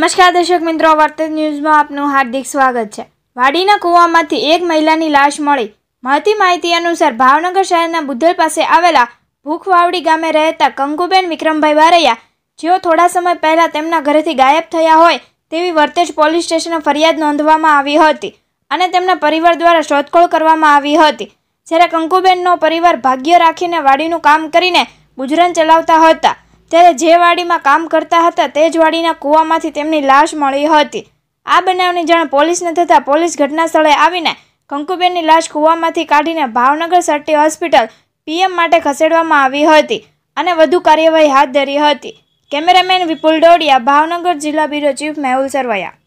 નમસ્કાર દર્શક મિત્રો વાર્તા ન્યૂઝમાં આપનું હાર્દિક સ્વાગત છે વાડીના કૂવામાંથી એક મહિલાની લાશ મળી મળતી માહિતી અનુસાર ભાવનગર શહેરના બુદ્ધલ પાસે આવેલા ભૂખવાવડી ગામે રહેતા કંકુબેન વિક્રમભાઈ વારૈયા જેઓ થોડા સમય પહેલાં તેમના ઘરેથી ગાયબ થયા હોય તેવી વર્તેજ પોલીસ સ્ટેશને ફરિયાદ નોંધવામાં આવી હતી અને તેમના પરિવાર દ્વારા શોધખોળ કરવામાં આવી હતી જ્યારે કંકુબેનનો પરિવાર ભાગ્ય રાખીને વાડીનું કામ કરીને ગુજરાન ચલાવતા હતા ત્યારે જે વાડીમાં કામ કરતા હતા તે જ વાડીના કૂવામાંથી તેમની લાશ મળી હતી આ બનાવની જાણ પોલીસને થતાં પોલીસ ઘટના સ્થળે આવીને કંકુબેનની લાશ કૂવામાંથી કાઢીને ભાવનગર સર્ટી હોસ્પિટલ પીએમ માટે ખસેડવામાં આવી હતી અને વધુ કાર્યવાહી હાથ ધરી હતી કેમેરામેન વિપુલ ડોડિયા ભાવનગર જિલ્લા બ્યુરો ચીફ મેહુલ સરવૈયા